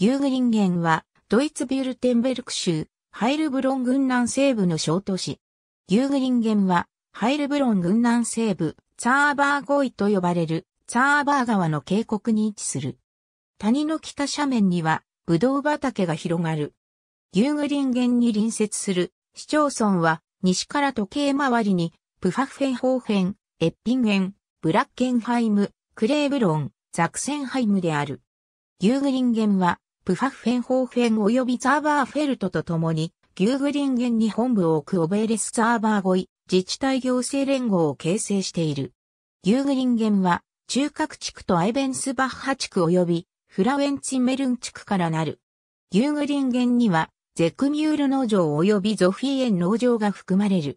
ユーグリンゲンは、ドイツビュルテンベルク州、ハイルブロン軍南西部の小都市。ユーグリンゲンは、ハイルブロン軍南西部、ツァーバーゴイと呼ばれる、ツァーバー川の渓谷に位置する。谷の北斜面には、ブドウ畑が広がる。ユーグリンゲンに隣接する市町村は、西から時計回りに、プファフェンホーフェン、エッピンゲン、ブラッケンハイム、クレーブロン、ザクセンハイムである。ユーグリンゲンは、プファッフェンホーフェン及びザーバーフェルトと共に、ギューグリンゲンに本部を置くオベーレスザーバー語い。自治体行政連合を形成している。ギューグリンゲンは、中核地区とアイベンスバッハ地区及び、フラウェンィメルン地区からなる。ギューグリンゲンには、ゼクミュール農場及びゾフィーエン農場が含まれる。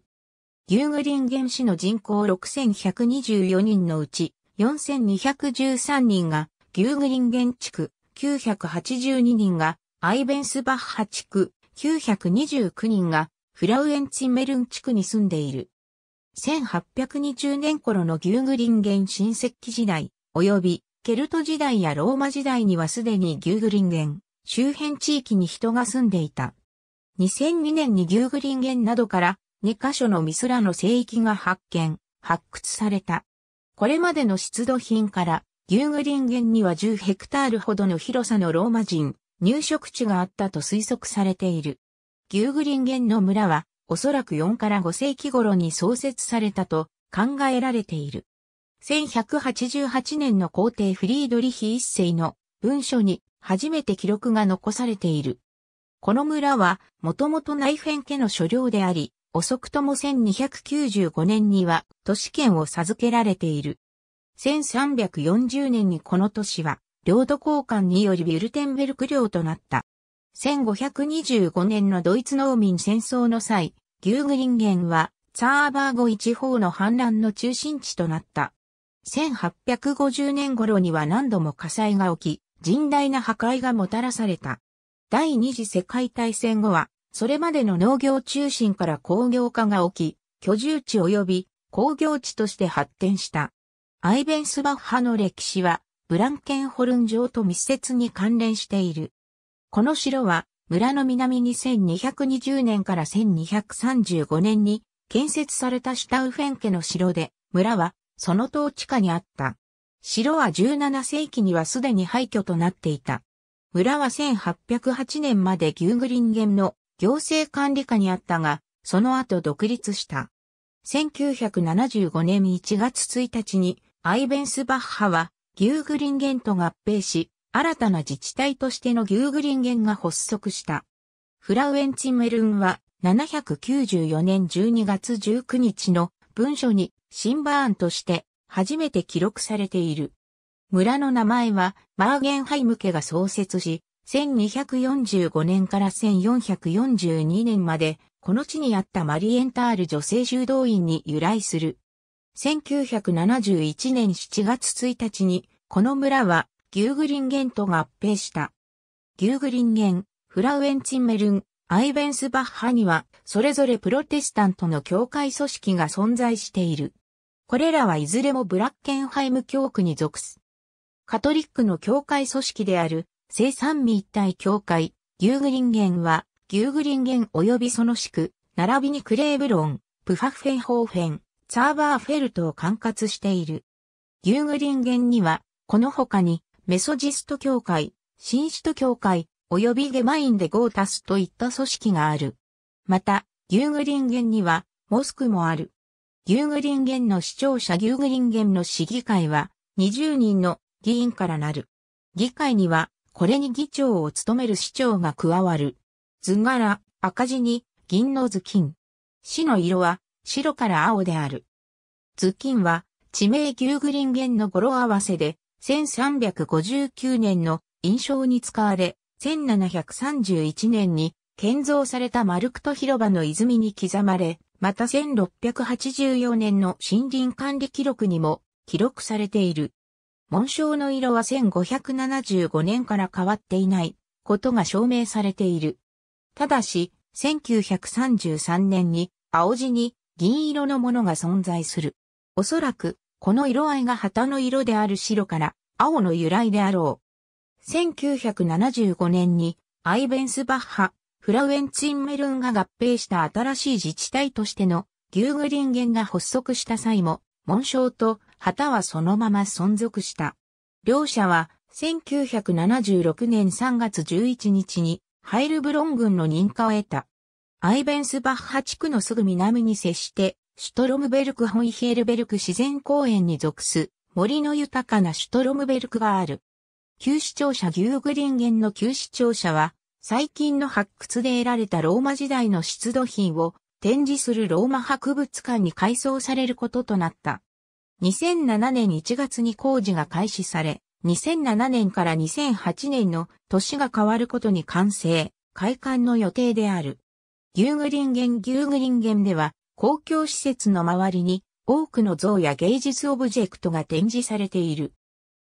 ギューグリンゲン市の人口6124人のうち、4213人がギューグリンゲン地区、982人がアイベンスバッハ地区、929人がフラウエンツィメルン地区に住んでいる。1820年頃のギューグリンゲン新石器時代、及びケルト時代やローマ時代にはすでにギューグリンゲン周辺地域に人が住んでいた。2002年にギューグリンゲンなどから2カ所のミスラの聖域が発見、発掘された。これまでの出土品から牛グリンゲンには10ヘクタールほどの広さのローマ人、入植地があったと推測されている。ギューグリンゲンの村は、おそらく4から5世紀頃に創設されたと考えられている。1188年の皇帝フリードリヒ一世の文書に初めて記録が残されている。この村は、もともと内ン家の所領であり、遅くとも1295年には都市圏を授けられている。1340年にこの都市は、領土交換によりビュルテンベルク領となった。1525年のドイツ農民戦争の際、ギューグリンゲンは、ツァーバーゴ地方の反乱の中心地となった。1850年頃には何度も火災が起き、甚大な破壊がもたらされた。第二次世界大戦後は、それまでの農業中心から工業化が起き、居住地及び工業地として発展した。アイベンスバッハの歴史は、ブランケンホルン城と密接に関連している。この城は、村の南に1220年から1235年に建設されたシュタウフェン家の城で、村はその統治下にあった。城は17世紀にはすでに廃墟となっていた。村は1808年までギューグリンゲンの行政管理下にあったが、その後独立した。1975年1月1日にアイベンスバッハは、ギューグリンゲンと合併し、新たな自治体としてのギューグリンゲンが発足した。フラウエンチメルンは、794年12月19日の文書に、シンバーンとして初めて記録されている。村の名前は、バーゲンハイム家が創設し、1245年から1442年まで、この地にあったマリエンタール女性修道院に由来する。1971年7月1日に、この村は、牛グリンゲンと合併した。牛グリンゲン、フラウエンチンメルン、アイベンスバッハには、それぞれプロテスタントの教会組織が存在している。これらはいずれもブラッケンハイム教区に属す。カトリックの教会組織である、生産民一体教会、牛グリンゲンは、牛グリンゲン及びその地区、並びにクレーブロン、プファフェンホーフェン、サーバーフェルトを管轄している。ギューグリンゲンには、この他に、メソジスト教会、シンシト教会、及びゲマインでゴータスといった組織がある。また、ギューグリンゲンには、モスクもある。ギューグリンゲンの市者ギューグリンゲンの市議会は、20人の議員からなる。議会には、これに議長を務める市長が加わる。図柄、赤字に、銀の頭巾。市の色は、白から青である。ズッキンは、地名牛グリンゲンの語呂合わせで、1359年の印象に使われ、1731年に建造されたマルクト広場の泉に刻まれ、また1684年の森林管理記録にも記録されている。紋章の色は1575年から変わっていないことが証明されている。ただし、1933年に青地に銀色のものが存在する。おそらく、この色合いが旗の色である白から青の由来であろう。1975年にアイベンスバッハ、フラウエンツィンメルンが合併した新しい自治体としてのギューグリンゲンが発足した際も、紋章と旗はそのまま存続した。両者は1976年3月11日にハイルブロン軍の認可を得た。アイベンスバッハ地区のすぐ南に接して、シュトロムベルク・ホイヒエルベルク自然公園に属す森の豊かなシュトロムベルクがある。旧市庁舎牛グリンゲンの旧市庁舎は、最近の発掘で得られたローマ時代の出土品を展示するローマ博物館に改装されることとなった。2007年1月に工事が開始され、2007年から2008年の年が変わることに完成、開館の予定である。ューグリンゲン・ギューグリンゲンでは、公共施設の周りに多くの像や芸術オブジェクトが展示されている。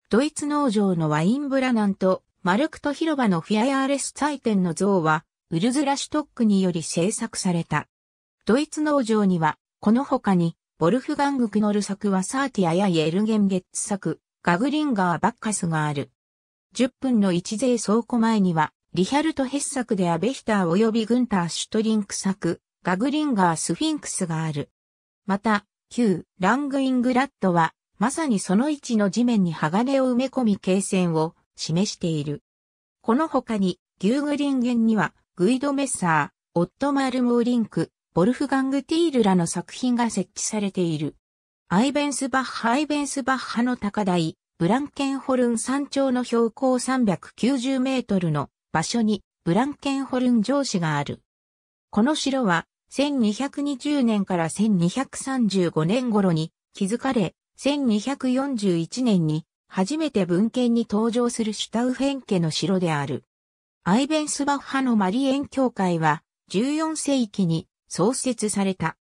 ドイツ農場のワインブラナンとマルクト広場のフィアーレス祭典の像は、ウルズラ・シュトックにより制作された。ドイツ農場には、この他に、ボルフガング・クノル作はサーティアやイエルゲンゲッツ作、ガグリンガー・バッカスがある。10分の1税倉庫前には、リヒャルト・ヘッサクでアベヒター及びグンター・シュトリンク作、ガグリンガー・スフィンクスがある。また、旧ラングイングラットは、まさにその位置の地面に鋼を埋め込み形線を示している。この他に、ギューグリンゲンには、グイド・メッサー、オットマール・モーリンク、ボルフガング・ティールらの作品が設置されている。アイベンスバッハ、アイベンスバッハの高台、ブランケンホルン山頂の標高390メートルの場所にブランケンホルン城市がある。この城は1220年から1235年頃に築かれ、1241年に初めて文献に登場するシュタウフェン家の城である。アイベンスバッハのマリエン教会は14世紀に創設された。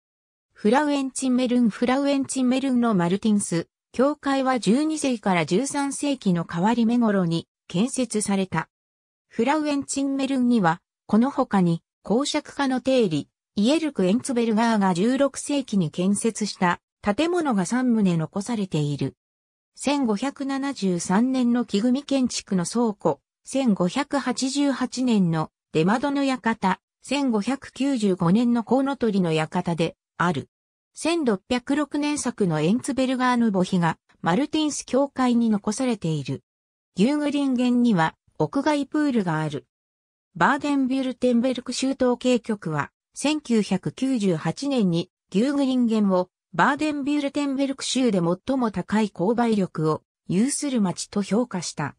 フラウエンチンメルンフラウエンチンメルンのマルティンス、教会は12世紀から13世紀の変わり目頃に建設された。フラウエンチンメルンには、この他に、公爵化の定理、イエルク・エンツベルガーが16世紀に建設した建物が3棟残されている。1573年の木組建築の倉庫、1588年の出窓の館、1595年のコウノトリの館である。1606年作のエンツベルガーの墓碑がマルティンス教会に残されている。ギューグリンゲンには屋外プールがある。バーデンビュルテンベルク州統計局は、1998年にギューグリンゲンをバーデンビュルテンベルク州で最も高い購買力を有する町と評価した。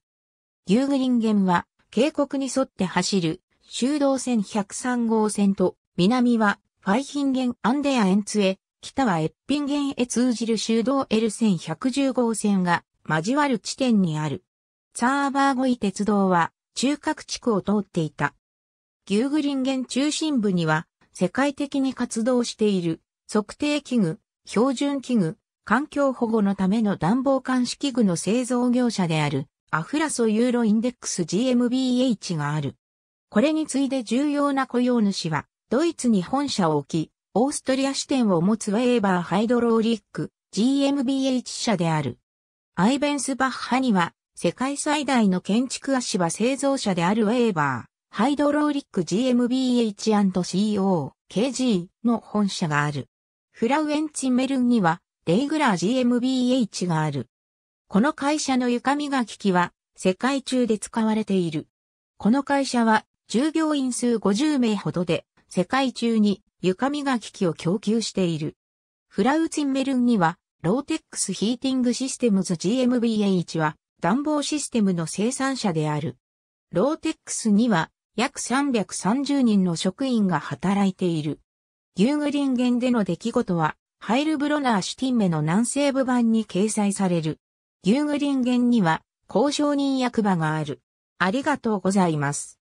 ギューグリンゲンは渓谷に沿って走る修道線103号線と南はファイヒンゲンアンデアエンツへ、北はエッピンゲンへ通じる修道 l 1 1 1号線が交わる地点にある。ツァーバーゴイ鉄道は中核地区を通っていた。ギューグリンゲン中心部には世界的に活動している測定器具、標準器具、環境保護のための暖房監視器具の製造業者であるアフラソユーロインデックス GmbH がある。これに次いで重要な雇用主はドイツに本社を置き、オーストリア支店を持つウェーバーハイドローリック GmbH 社である。アイベンスバッハには世界最大の建築足場製造者であるウェーバー、ハイドローリック GmbH&CO、KG の本社がある。フラウエンツンメルンには、レイグラー GmbH がある。この会社の床磨き機は、世界中で使われている。この会社は、従業員数50名ほどで、世界中に床磨き機を供給している。フラウツィンメルンには、ローテックスヒーティングシステムズ GmbH は、暖房システムの生産者である。ローテックスには約330人の職員が働いている。ギューグリンゲンでの出来事は、ハイルブロナーシュティンメの南西部版に掲載される。ギューグリンゲンには、交渉人役場がある。ありがとうございます。